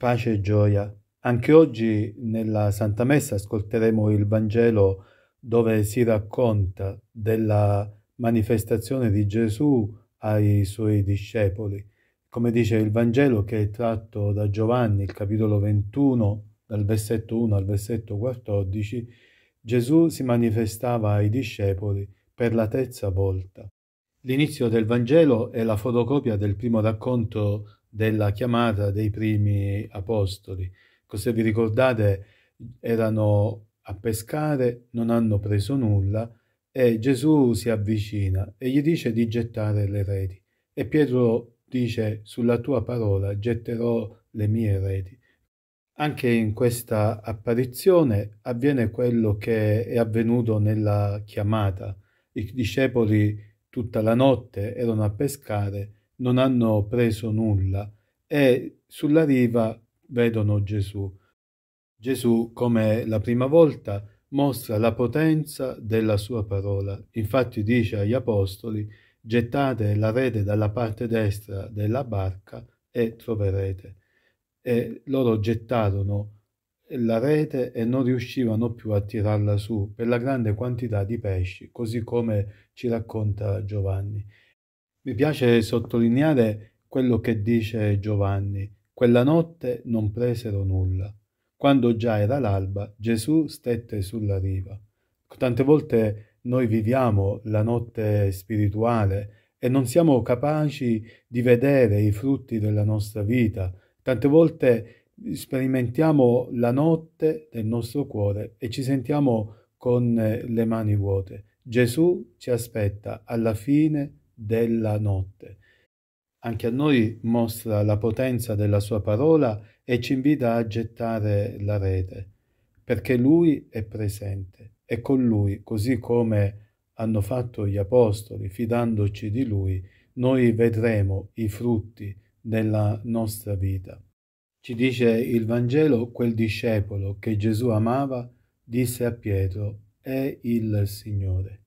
Pace e gioia. Anche oggi nella Santa Messa ascolteremo il Vangelo dove si racconta della manifestazione di Gesù ai suoi discepoli. Come dice il Vangelo che è tratto da Giovanni, il capitolo 21, dal versetto 1 al versetto 14, Gesù si manifestava ai discepoli per la terza volta. L'inizio del Vangelo è la fotocopia del primo racconto della chiamata dei primi apostoli. Se vi ricordate, erano a pescare, non hanno preso nulla e Gesù si avvicina e gli dice di gettare le reti. E Pietro dice, sulla tua parola getterò le mie reti. Anche in questa apparizione avviene quello che è avvenuto nella chiamata. I discepoli tutta la notte erano a pescare non hanno preso nulla e sulla riva vedono Gesù. Gesù, come la prima volta, mostra la potenza della sua parola. Infatti dice agli apostoli, gettate la rete dalla parte destra della barca e troverete. E loro gettarono la rete e non riuscivano più a tirarla su per la grande quantità di pesci, così come ci racconta Giovanni. Mi piace sottolineare quello che dice Giovanni. Quella notte non presero nulla. Quando già era l'alba, Gesù stette sulla riva. Tante volte noi viviamo la notte spirituale e non siamo capaci di vedere i frutti della nostra vita. Tante volte sperimentiamo la notte del nostro cuore e ci sentiamo con le mani vuote. Gesù ci aspetta alla fine della notte. Anche a noi mostra la potenza della sua parola e ci invita a gettare la rete, perché lui è presente e con lui, così come hanno fatto gli apostoli, fidandoci di lui, noi vedremo i frutti della nostra vita. Ci dice il Vangelo, quel discepolo che Gesù amava disse a Pietro, è il Signore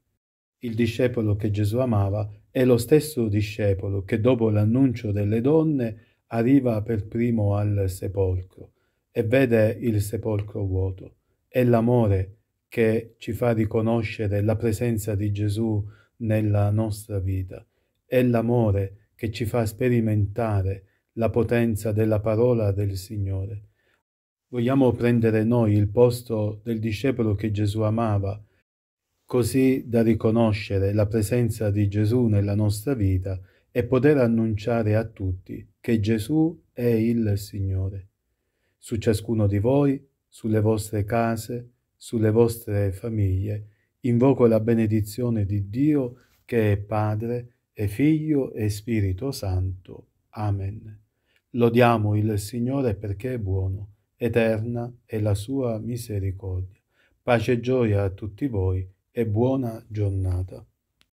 il discepolo che Gesù amava è lo stesso discepolo che dopo l'annuncio delle donne arriva per primo al sepolcro e vede il sepolcro vuoto. È l'amore che ci fa riconoscere la presenza di Gesù nella nostra vita. È l'amore che ci fa sperimentare la potenza della parola del Signore. Vogliamo prendere noi il posto del discepolo che Gesù amava, così da riconoscere la presenza di Gesù nella nostra vita e poter annunciare a tutti che Gesù è il Signore. Su ciascuno di voi, sulle vostre case, sulle vostre famiglie, invoco la benedizione di Dio che è Padre e Figlio e Spirito Santo. Amen. Lodiamo il Signore perché è buono, eterna è la sua misericordia. Pace e gioia a tutti voi e buona giornata.